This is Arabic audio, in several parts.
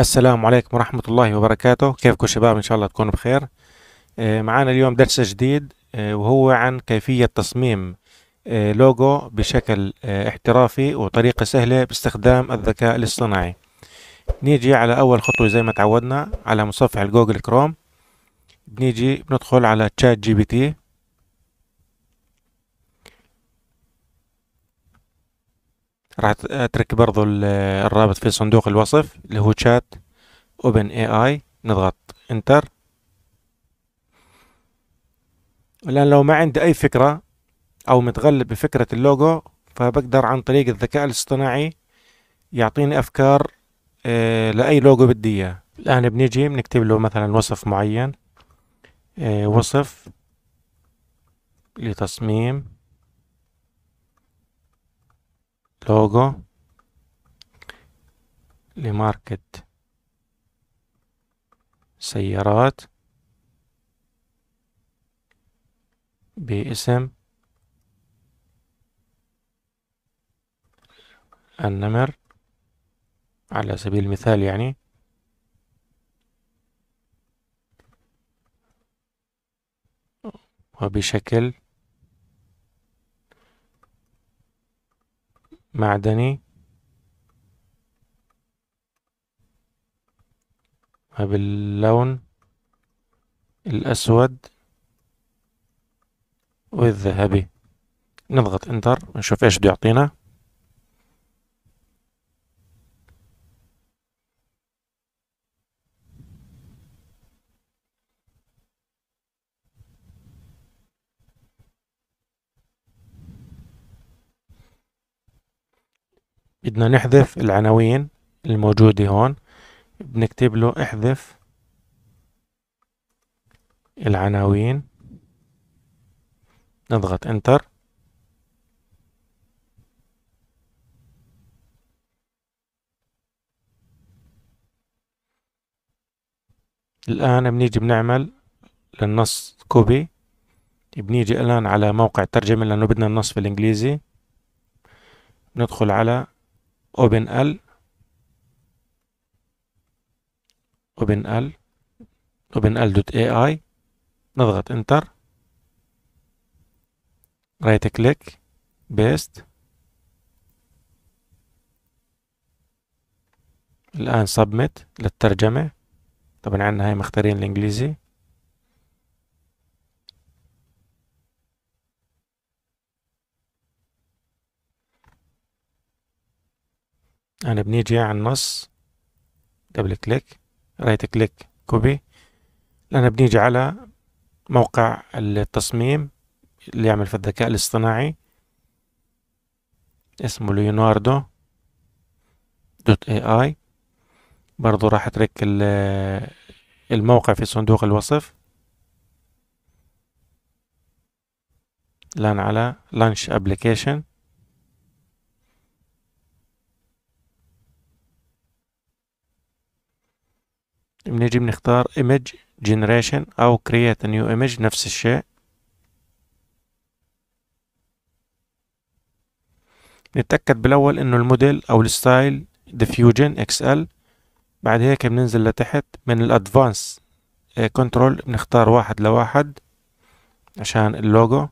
السلام عليكم ورحمة الله وبركاته كيفكم شباب إن شاء الله تكونوا بخير آه، معانا اليوم درس جديد آه، وهو عن كيفية تصميم آه، لوجو بشكل احترافي وطريقة سهلة باستخدام الذكاء الاصطناعي نيجي على أول خطوة زي ما تعودنا على مصفح الجوجل كروم بنيجي بندخل على تشات جي بي تي راح اترك برضو الرابط في صندوق الوصف اللي هو شات اوبن اي اي نضغط انتر الان لو ما عندي اي فكرة او متغلب بفكرة اللوجو فبقدر عن طريق الذكاء الاصطناعي يعطيني افكار آه، لاي لوجو بدي اياه الان بنيجي بنكتب له مثلا وصف معين آه، وصف لتصميم لوجو لماركة سيارات باسم النمر على سبيل المثال يعني وبشكل معدني باللون الأسود والذهبي نضغط انتر نشوف ايش بده يعطينا بدنا نحذف العناوين الموجودة هون بنكتب له احذف العناوين نضغط انتر الآن بنيجي بنعمل للنص كوبي بنيجي الآن على موقع الترجمة لأنه بدنا النص بالإنجليزي ندخل على open ال open ال open ال دوت اي اي نضغط انتر رايت كليك بيست الآن submit للترجمة طبعا عندنا هاي مختارين الإنجليزي أنا بنيجي على النص دبل كليك رايت كليك كوبي أنا بنيجي على موقع التصميم اللي يعمل في الذكاء الاصطناعي اسمه ليوناردو دوت اي اي برضو راح اترك الموقع في صندوق الوصف الآن على لانش ابلكيشن بنجي بنختار image generation او create a new image نفس الشيء نتأكد بالاول انه الموديل او الستايل diffusion xl بعد هيك بننزل لتحت من الادفانس كنترول بنختار واحد لواحد عشان اللوجو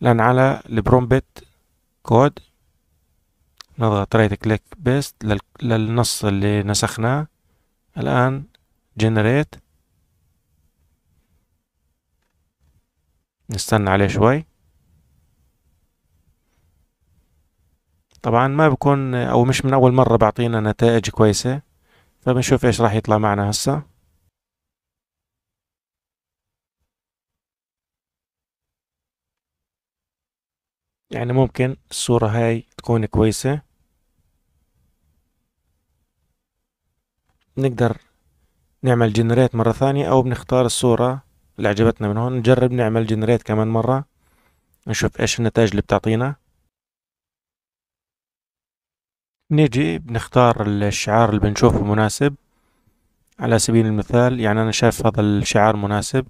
لان على البرومبت كود نضغط رايت كليك بيست للنص اللي نسخناه الآن جنريت نستنى عليه شوي طبعا ما بكون او مش من اول مرة بعطينا نتائج كويسة فبنشوف ايش راح يطلع معنا هسه يعني ممكن الصورة هاي تكون كويسة نقدر نعمل جنريت مرة ثانية أو بنختار الصورة اللي عجبتنا من هون نجرب نعمل جنريت كمان مرة نشوف إيش النتائج اللي بتعطينا نيجي بنختار الشعار اللي بنشوفه مناسب على سبيل المثال يعني أنا شايف هذا الشعار مناسب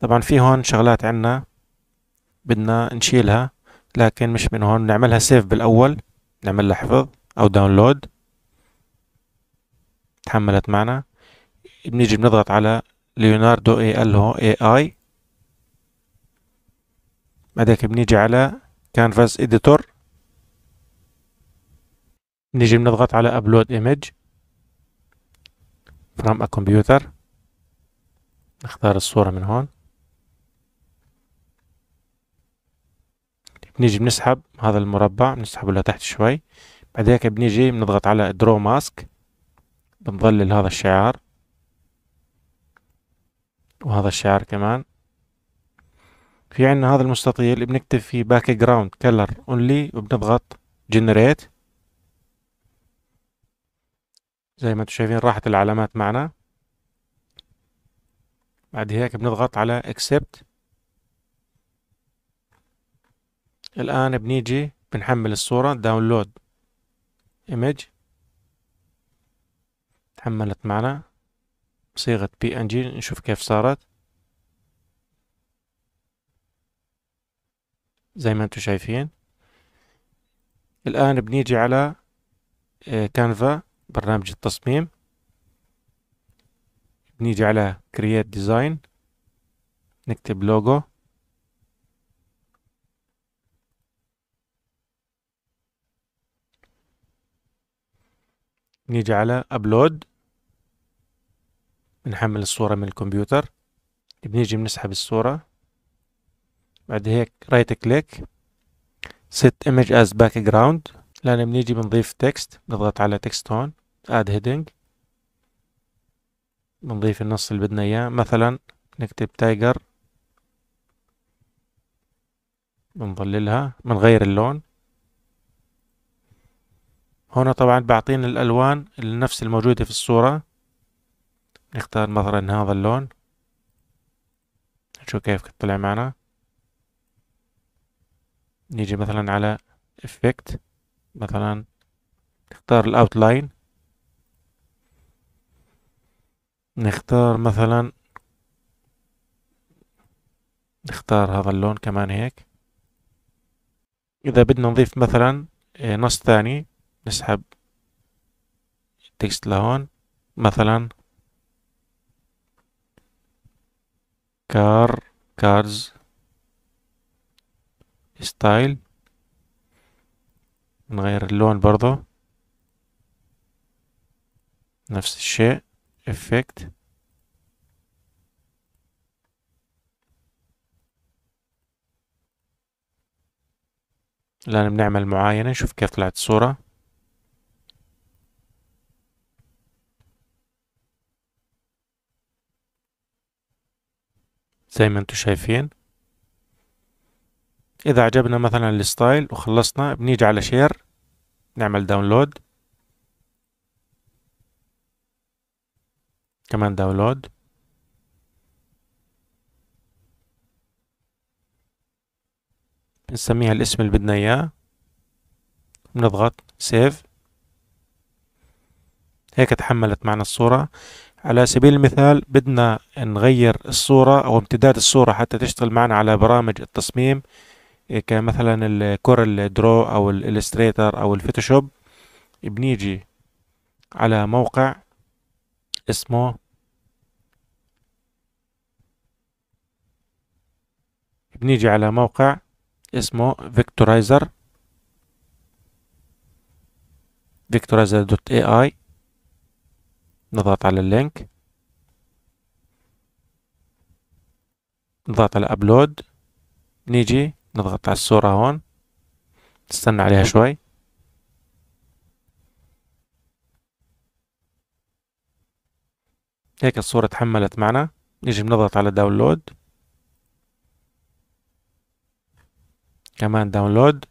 طبعا في هون شغلات عنا بدنا نشيلها لكن مش من هون نعملها سيف بالأول نعمل لها حفظ أو داونلود تحملت معنا بنيجي بنضغط على ليوناردو اي ال هو اي اي بعدك بنيجي على كانفاس اديتور بنيجي بنضغط على ابلود ايمج فروم ا كمبيوتر نختار الصورة من هون بنيجي بنسحب هذا المربع بنسحبه لتحت شوي بعد هيك بنيجي بنضغط على درو ماسك بنظلل هذا الشعار وهذا الشعر كمان في عندنا هذا المستطيل بنكتب فيه باك جراوند كلر اونلي وبنضغط جنريت زي ما انتم شايفين راحت العلامات معنا بعد هيك بنضغط على اكسبت الآن بنيجي بنحمل الصورة داونلود ايمج تحملت معنا بصيغة بي ان جي نشوف كيف صارت زي ما انتم شايفين الآن بنيجي على كانفا آه، برنامج التصميم بنيجي على create design نكتب لوجو نيجي على ابلود بنحمل الصورة من الكمبيوتر بنيجي بنسحب الصورة بعد هيك رايت كليك set image as background الآن بنيجي بنضيف تكست بنضغط على تكست هون add heading بنضيف النص اللي بدنا إياه مثلا نكتب تايجر بنظللها بنغير اللون هنا طبعا بعطينا الألوان نفس الموجودة في الصورة نختار مثلا هذا اللون نشوف كيف طلع معنا نيجي مثلا على افكت مثلا نختار الاوتلاين نختار مثلا نختار هذا اللون كمان هيك اذا بدنا نضيف مثلا إيه، نص ثاني نسحب التكست لهون مثلا كار كارز ستايل نغير اللون برضو نفس الشيء افكت الآن بنعمل معاينة نشوف كيف طلعت الصورة زي ما انتم شايفين اذا عجبنا مثلا الستايل وخلصنا بنيجي على شير نعمل داونلود كمان داونلود بنسميها الاسم اللي بدنا اياه بنضغط سيف هيك تحملت معنا الصورة على سبيل المثال بدنا نغير الصورة أو امتداد الصورة حتى تشتغل معنا على برامج التصميم إيه، كمثلا الكورل درو أو الإلستريتر أو الفوتوشوب بنيجي على موقع اسمه بنيجي على موقع اسمه فيكتورايزر فيكتورايزر دوت اي اي نضغط على اللينك نضغط على ابلود نيجي نضغط على الصورة هون نستنى عليها شوي هيك الصورة تحملت معنا نيجي بنضغط على داونلود كمان داونلود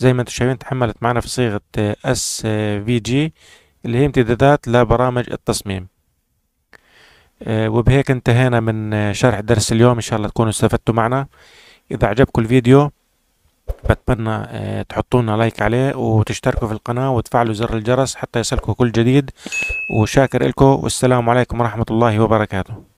زي ما انتم شايفين تحملت معنا في صيغة اس في جي اللي هي امتدادات لبرامج التصميم آه، وبهيك انتهينا من شرح درس اليوم ان شاء الله تكونوا استفدتوا معنا اذا عجبكم الفيديو بتمنى آه، تحطونا لايك عليه وتشتركوا في القناة وتفعلوا زر الجرس حتى يصلكم كل جديد وشاكر لكم والسلام عليكم ورحمة الله وبركاته